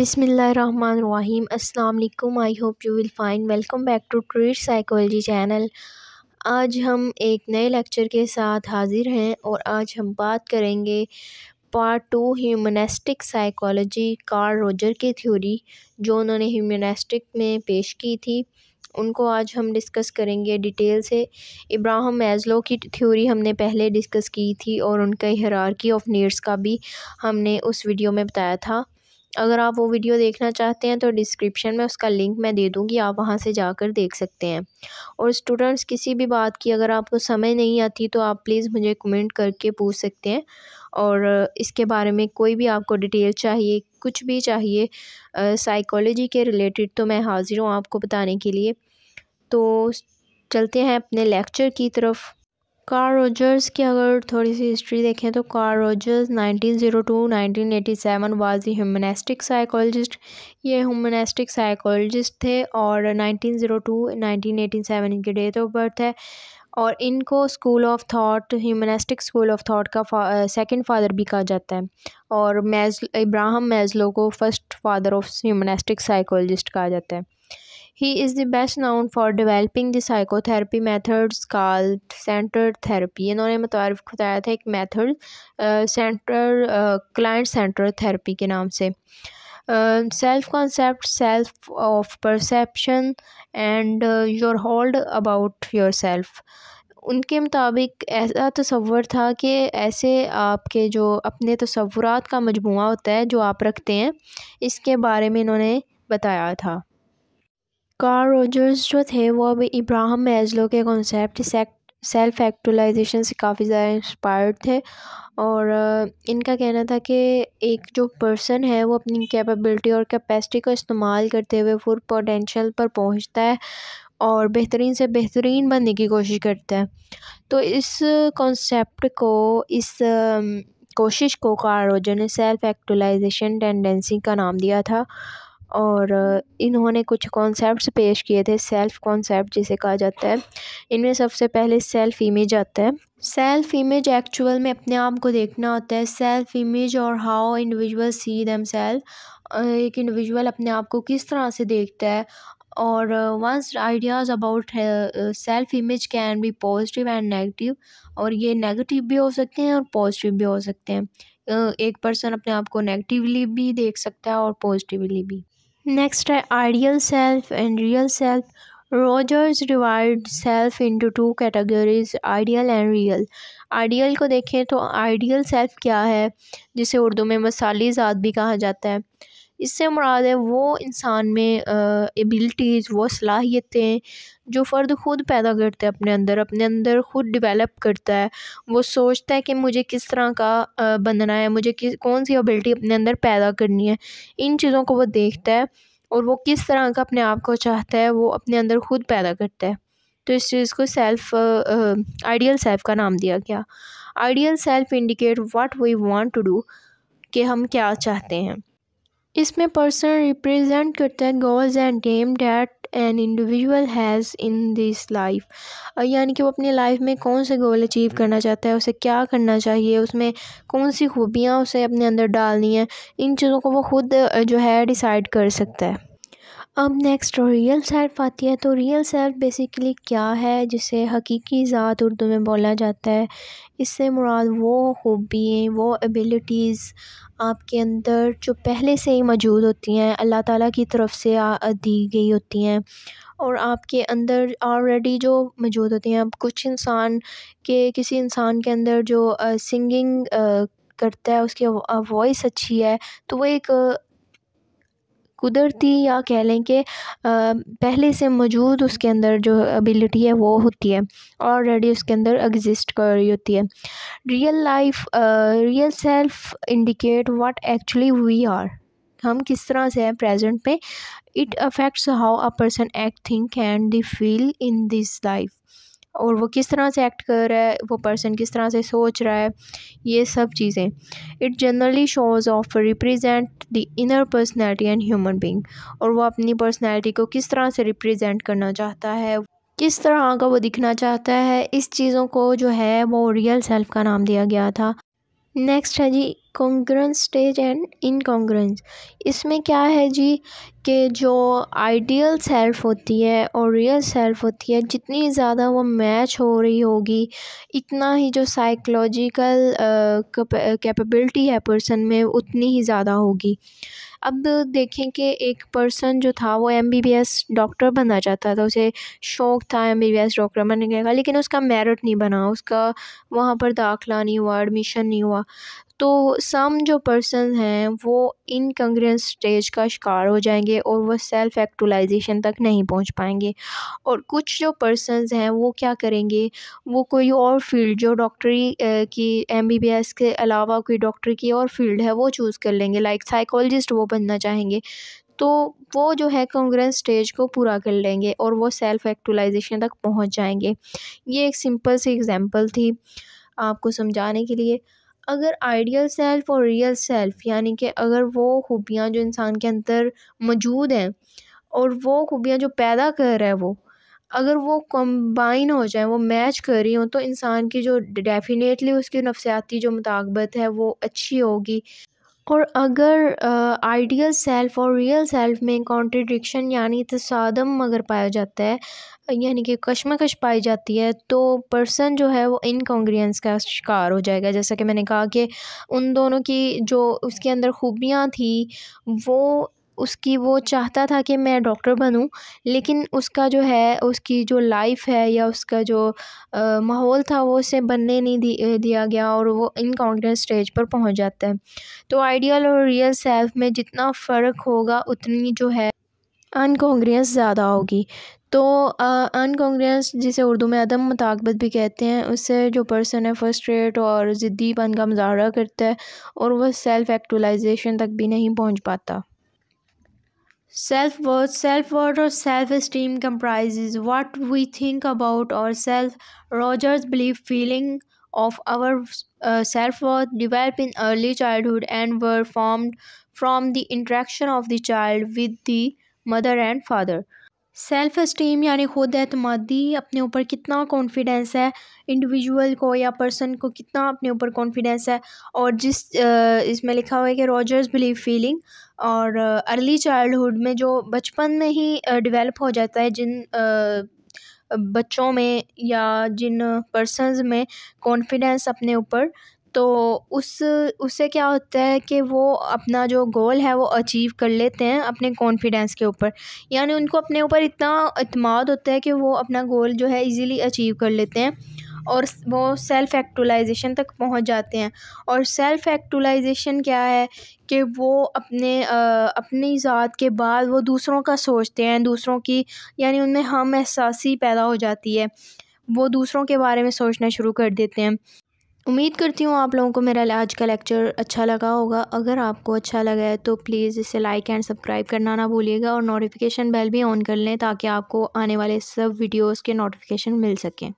बिसमीम् अल्लाम I hope you will fine welcome back to treat psychology channel आज हम एक नए लेक्चर के साथ हाज़िर हैं और आज हम बात करेंगे part two humanistic psychology Carl Roger की थ्योरी जो उन्होंने ह्यूमनिस्टिक में पेश की थी उनको आज हम डिस्कस करेंगे डिटेल से इब्राहिम मैजलो की थ्योरी हमने पहले डिस्कस की थी और उनका हरारकी ऑफ नीड्स का भी हमने उस वीडियो में बताया था अगर आप वो वीडियो देखना चाहते हैं तो डिस्क्रिप्शन में उसका लिंक मैं दे दूँगी आप वहाँ से जाकर देख सकते हैं और स्टूडेंट्स किसी भी बात की अगर आपको समझ नहीं आती तो आप प्लीज़ मुझे कमेंट करके पूछ सकते हैं और इसके बारे में कोई भी आपको डिटेल चाहिए कुछ भी चाहिए साइकोलॉजी के रिलेटेड तो मैं हाज़िर हूँ आपको बताने के लिए तो चलते हैं अपने लेक्चर की तरफ कार रोजर्स की अगर थोड़ी सी हिस्ट्री देखें तो Carl Rogers 1902 seven was the humanistic psychologist ये ह्यूमनिस्टिक साइकोलॉजिस्ट थे और 1902 सेवन इनकी डेट ऑफ बर्थ है और इनको school of thought humanistic school of thought का सेकंड फादर भी कहा जाता है और मैज इब्राहम मैजलो को first father of humanistic psychologist कहा जाता है He is the best known for developing the psychotherapy methods called centered therapy. इन्होंने मुतारफ़ मतलब बताया था एक method centre client centre therapy के नाम से self concept self of perception and your hold about yourself उनके मुताबिक ऐसा तस्वर था कि ऐसे आपके जो अपने तस्वुरात का मजमू होता है जो आप रखते हैं इसके बारे में इन्होंने बताया था कार रोजर्स जो थे वो अभी इब्राहम मेजलो के कॉन्सेप्ट सेल्फ एक्टुलाइजेशन से काफ़ी ज़्यादा इंस्पायर्ड थे और इनका कहना था कि एक जो पर्सन है वो अपनी कैपेबिलिटी और कैपेसिटी का इस्तेमाल करते हुए फुल पोटेंशियल पर पहुंचता है और बेहतरीन से बेहतरीन बनने की कोशिश करता है तो इस कॉन्सेप्ट को इस कोशिश को कार्ल रोजर ने सेल्फ एक्टुलाइजेशन टेंडेंसी का नाम दिया था और इन्होंने कुछ कॉन्सेप्ट्स पेश किए थे सेल्फ़ कॉन्सेप्ट जिसे कहा जाता है इनमें सबसे पहले सेल्फ़ इमेज आता है सेल्फ़ इमेज एक्चुअल में अपने आप को देखना होता है सेल्फ़ इमेज और how individual see them self एक इंडिविजुअल अपने आप को किस तरह से देखता है और one's ideas about self image can be positive and negative और ये नेगेटिव भी हो सकते हैं और पॉजिटिव भी हो सकते हैं एक पर्सन अपने आप को नेगेटिवली भी देख सकता है और पॉजिटिवली भी नेक्स्ट है ideal self and real self Rogers divide self into two categories ideal and real ideal को देखें तो आइडियल सेल्फ क्या है जिसे उर्दू में मसाली ज़ात भी कहा जाता है इससे मुराद है वो इंसान में एबिलिटीज़ वो सलाहियतें जो फ़र्द ख़ुद पैदा करते हैं अपने अंदर अपने अंदर ख़ुद डेवलप करता है वो सोचता है कि मुझे किस तरह का बनना है मुझे किस कौन सी एबिलिटी अपने अंदर पैदा करनी है इन चीज़ों को वो देखता है और वो किस तरह का अपने आप को चाहता है वो अपने अंदर ख़ुद पैदा करता है तो इस चीज़ को सेल्फ़ आइडियल सेल्फ़ का नाम दिया गया ideal self indicate what we want to do कि हम क्या चाहते हैं इसमें पर्सन रिप्रेजेंट करता है goals and aim that an individual has in this life यानी कि वो अपनी लाइफ में कौन से गोल अचीव करना चाहता है उसे क्या करना चाहिए उसमें कौन सी खूबियाँ उसे अपने अंदर डालनी है इन चीज़ों को वो ख़ुद जो है डिसाइड कर सकता है अब नेक्स्ट रियल सेल्फ आती है तो रियल सेल्फ बेसिकली क्या है जिसे हकीकी ज़ात उर्दू में बोला जाता है इससे मुराद वो हॉबी वो एबिलिटीज़ आपके अंदर जो पहले से ही मौजूद होती हैं अल्लाह ताला की तरफ से दी गई होती हैं और आपके अंदर ऑलरेडी जो मौजूद होती हैं अब कुछ इंसान के किसी इंसान के अंदर जो सिंगिंग करता है उसकी वॉइस अच्छी है तो वो एक कुदरती या कह लें कि पहले से मौजूद उसके अंदर जो एबिलिटी है वो होती है ऑलरेडी उसके अंदर एग्जिस्ट कर रही होती है real life real self indicate what actually we are हम किस तरह से हैं प्रेजेंट में it affects how a person act think and the feel in this life और वो किस तरह से एक्ट कर रहा है वो पर्सन किस तरह से सोच रहा है ये सब चीज़ें it generally shows of represent the inner personality and human being और वो अपनी पर्सनैलिटी को किस तरह से रिप्रेजेंट करना चाहता है किस तरह का वो दिखना चाहता है इस चीज़ों को जो है वो रियल सेल्फ का नाम दिया गया था नेक्स्ट है जी कॉन्ग्रेंस स्टेज एंड इनकॉन्ग्रेंस इसमें क्या है जी कि जो आइडियल सेल्फ होती है और रियल सेल्फ होती है जितनी ज़्यादा वो मैच हो रही होगी इतना ही जो साइकोलॉजिकल कैपेबिलिटी है पर्सन में उतनी ही ज़्यादा होगी अब देखें कि एक पर्सन जो था वो M B B S doctor बनना चाहता था उसे शौक़ था M B B S doctor बनने का लेकिन उसका मेरिट नहीं बना उसका वहाँ पर दाखला नहीं हुआ एडमिशन नहीं हुआ तो सम जो पर्सन हैं वो इनकंग्रेंस स्टेज का शिकार हो जाएंगे और वह सेल्फ एक्टुलाइजेशन तक नहीं पहुंच पाएंगे और कुछ जो पर्सनस हैं वो क्या करेंगे वो कोई और फील्ड जो डॉक्टरी की एमबीबीएस के अलावा कोई डॉक्टरी की और फील्ड है वो चूज़ कर लेंगे लाइक साइकोलॉजिस्ट वो बनना चाहेंगे तो वो जो है कॉन्ग्रेंस स्टेज को पूरा कर लेंगे और वो सेल्फ एक्टुलाइजेशन तक पहुंच जाएंगे ये एक सिंपल सी एग्ज़ाम्पल थी आपको समझाने के लिए अगर आइडियल सेल्फ़ और रियल सेल्फ़ यानी कि अगर वो खूबियाँ जो इंसान के अंदर मौजूद हैं और वो खूबियाँ जो पैदा कर रहा है वो अगर वो कम्बाइन हो जाए वो मैच कर रही हों तो इंसान की जो डेफ़िनेटली उसकी नफसियाती जो मुताबत है वो अच्छी होगी और अगर आइडियल सेल्फ और रियल सेल्फ में कॉन्ट्रडिक्शन यानी तसादम अगर पाया जाता है यानी कि कश्मकश पाई जाती है तो पर्सन जो है वो इनकॉन्ग्रियंस का शिकार हो जाएगा जैसा कि मैंने कहा कि उन दोनों की जो उसके अंदर खूबियाँ थी वो उसकी वो चाहता था कि मैं डॉक्टर बनूँ लेकिन उसका जो है उसकी जो लाइफ़ है या उसका जो माहौल था वो उसे बनने नहीं दी दिया गया और वो इनकॉन्फिडेंस स्टेज पर पहुंच जाता है तो आइडियल और रियल सेल्फ में जितना फ़र्क होगा उतनी जो है अनकॉन्ग्रियंस ज़्यादा होगी तो अनकॉन्ग्रियंस जिसे उर्दू में अदम मुताकबत भी कहते हैं उससे जो पर्सन है फर्स्ट्रेट और ज़िद्दीपन का मुजाहरा करता है और वह सेल्फ़ एक्टुलाइजेशन तक भी नहीं पहुंच पाता Self worth, self worth, or self esteem comprises what we think about ourselves. Rogers believed feeling of our uh, self worth developed in early childhood and were formed from the interaction of the child with the mother and father. Self esteem यानी खुद अतमादी अपने ऊपर कितना confidence है individual को या person को कितना अपने ऊपर कॉन्फिडेंस है और जिस इसमें लिखा हुआ है कि रॉजर्स बिलीव फीलिंग और अर्ली चाइल्डहुड में जो बचपन में ही डेवलप हो जाता है जिन बच्चों में या जिन पर्सनस में कॉन्फिडेंस अपने ऊपर तो उस उससे क्या होता है कि वो अपना जो गोल है वो अचीव कर लेते हैं अपने कॉन्फिडेंस के ऊपर यानी उनको अपने ऊपर इतना अतमाद होता है कि वो अपना गोल जो है इजीली अचीव कर लेते हैं और वो सेल्फ़ एक्टुलाइजेशन तक पहुंच जाते हैं और सेल्फ़ एक्टुलाइजेशन क्या है कि वो अपने आ, अपनी ज़ात के बाद वो दूसरों का सोचते हैं दूसरों की यानी उनमें हम एहसासी पैदा हो जाती है वो दूसरों के बारे में सोचना शुरू कर देते हैं उम्मीद करती हूँ आप लोगों को मेरा आज का लेक्चर अच्छा लगा होगा अगर आपको अच्छा लगा है तो प्लीज़ इसे लाइक एंड सब्सक्राइब करना ना भूलिएगा और नोटिफिकेशन बेल भी ऑन कर लें ताकि आपको आने वाले सब वीडियोस के नोटिफिकेशन मिल सकें